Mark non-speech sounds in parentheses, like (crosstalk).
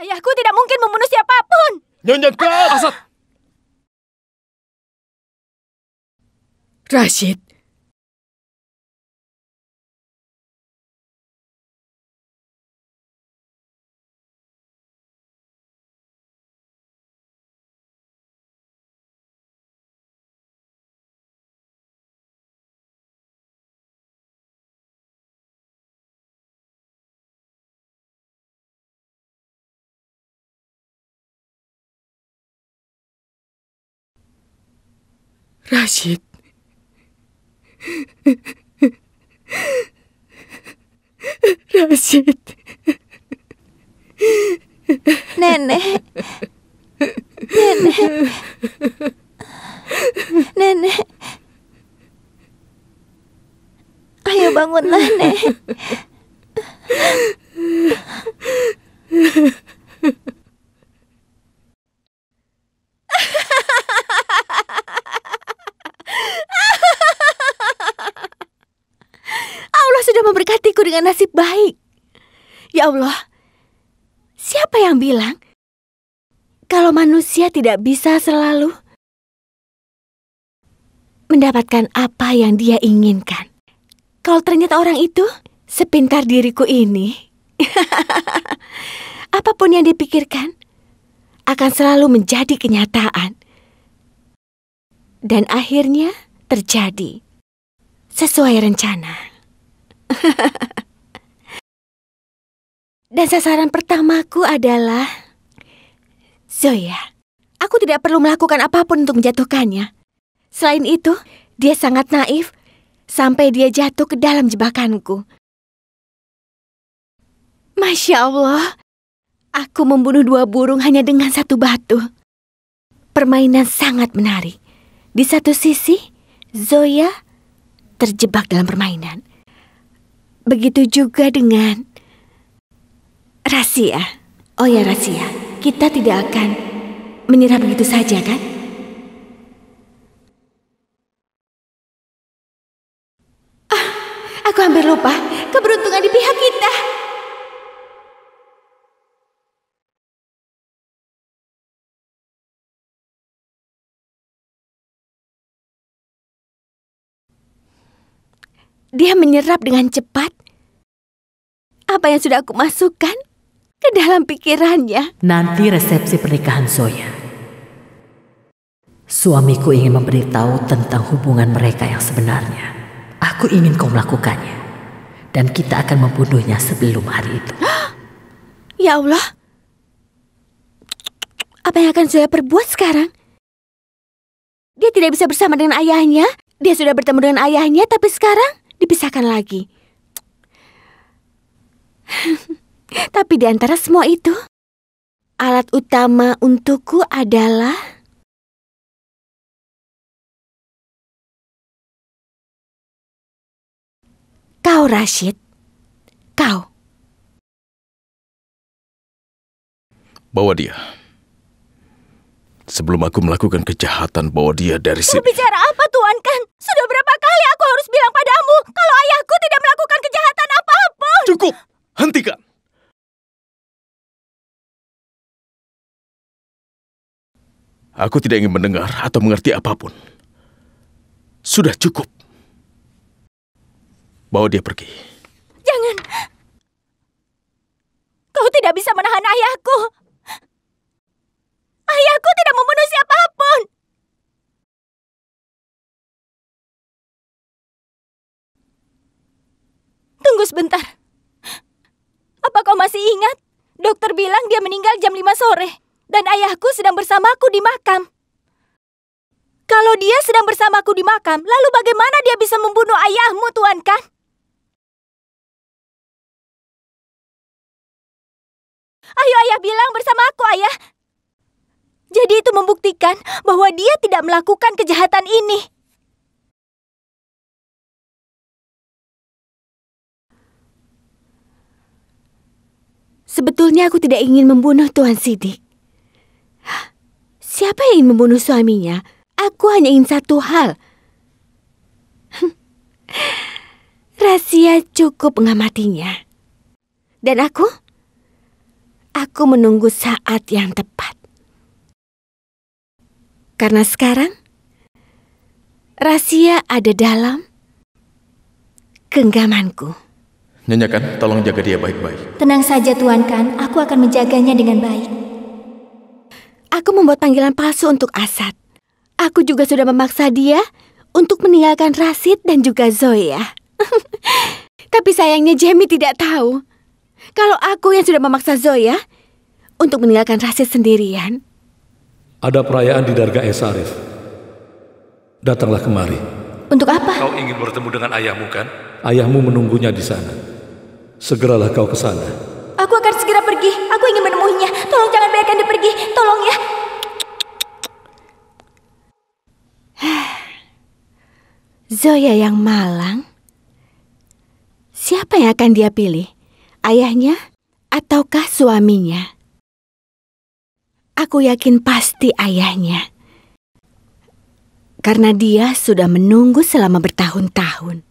Ayahku tidak mungkin membunuh siapapun. Nyonya Asad. Rashid, しいラシ (laughs) ねえねえ Allah sudah memberkatiku dengan nasib baik. Ya Allah, siapa yang bilang kalau manusia tidak bisa selalu mendapatkan apa yang dia inginkan? Kalau ternyata orang itu sepintar diriku ini, (laughs) apapun yang dipikirkan akan selalu menjadi kenyataan. Dan akhirnya terjadi sesuai rencana. Dan sasaran pertamaku adalah Zoya. Aku tidak perlu melakukan apapun untuk menjatuhkannya. Selain itu, dia sangat naif sampai dia jatuh ke dalam jebakanku. Masya Allah, aku membunuh dua burung hanya dengan satu batu. Permainan sangat menarik. Di satu sisi, Zoya terjebak dalam permainan. Begitu juga dengan rahasia. Oh ya rahasia, kita tidak akan menyerah begitu saja kan? Ah, aku hampir lupa keberuntungan di pihak kita. Dia menyerap dengan cepat apa yang sudah aku masukkan ke dalam pikirannya. Nanti resepsi pernikahan Zoya. Suamiku ingin memberitahu tentang hubungan mereka yang sebenarnya. Aku ingin kau melakukannya. Dan kita akan membunuhnya sebelum hari itu. (gasps) Ya Allah. Apa yang akan Zoya perbuat sekarang? Dia tidak bisa bersama dengan ayahnya. Dia sudah bertemu dengan ayahnya, tapi sekarang dipisahkan lagi. (laughs) Tapi di antara semua itu, alat utama untukku adalah... Kau, Rashid. Kau. Bawa dia. Sebelum aku melakukan kejahatan, bawa dia dari sini. Bicara apa, Tuan Kan? Sudah berapa kali aku harus bilang padamu Aku tidak ingin mendengar atau mengerti apapun. Sudah cukup. Bawa dia pergi. Jangan. Kau tidak bisa menahan ayahku. Ayahku tidak membunuh siapapun. Tunggu sebentar. Apa kau masih ingat? Dokter bilang dia meninggal jam 5 sore dan ayahku sedang bersamaku di makam. Kalau dia sedang bersamaku di makam, lalu bagaimana dia bisa membunuh ayahmu, Tuan Kan? Ayo ayah bilang bersamaku, ayah. Jadi itu membuktikan bahwa dia tidak melakukan kejahatan ini. Sebetulnya aku tidak ingin membunuh Tuan Sidik. Siapa yang ingin membunuh suaminya? Aku hanya ingin satu hal. (laughs) Rahasia cukup mengamatinya. Dan aku? Aku menunggu saat yang tepat. Karena sekarang, rahasia ada dalam genggamanku. Nyonya kan, tolong jaga dia baik-baik. Tenang saja, Tuan Kan. Aku akan menjaganya dengan baik. Aku membuat panggilan palsu untuk Asad. Aku juga sudah memaksa dia untuk meninggalkan Rasid dan juga Zoya. (laughs) Tapi sayangnya Jamie tidak tahu. Kalau aku yang sudah memaksa Zoya untuk meninggalkan Rasid sendirian. Ada perayaan di Darga Esarif. Datanglah kemari. Untuk apa? Kau ingin bertemu dengan ayahmu kan? Ayahmu menunggunya di sana. Segeralah kau ke sana. Aku akan segera pergi. Aku ingin menemuinya. Tolong jangan Zoya yang malang? Siapa yang akan dia pilih? Ayahnya ataukah suaminya? Aku yakin pasti ayahnya. Karena dia sudah menunggu selama bertahun-tahun.